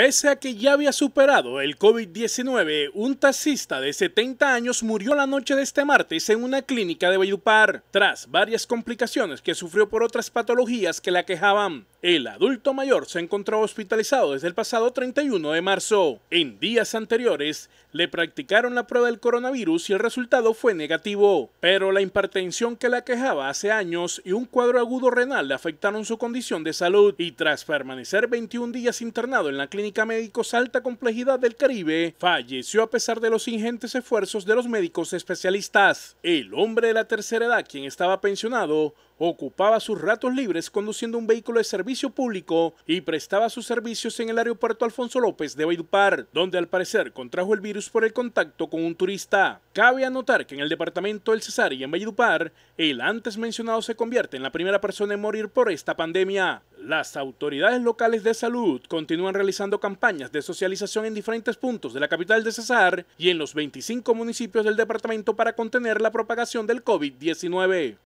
Pese a que ya había superado el COVID-19, un taxista de 70 años murió la noche de este martes en una clínica de Bayupar, tras varias complicaciones que sufrió por otras patologías que la quejaban. El adulto mayor se encontró hospitalizado desde el pasado 31 de marzo. En días anteriores le practicaron la prueba del coronavirus y el resultado fue negativo, pero la hipertensión que la aquejaba hace años y un cuadro agudo renal le afectaron su condición de salud y tras permanecer 21 días internado en la clínica médicos alta complejidad del Caribe, falleció a pesar de los ingentes esfuerzos de los médicos especialistas. El hombre de la tercera edad, quien estaba pensionado, ocupaba sus ratos libres conduciendo un vehículo de servicio público y prestaba sus servicios en el aeropuerto Alfonso López de Valledupar, donde al parecer contrajo el virus por el contacto con un turista. Cabe anotar que en el departamento del Cesar y en Valledupar, el antes mencionado se convierte en la primera persona en morir por esta pandemia. Las autoridades locales de salud continúan realizando campañas de socialización en diferentes puntos de la capital de Cesar y en los 25 municipios del departamento para contener la propagación del COVID-19.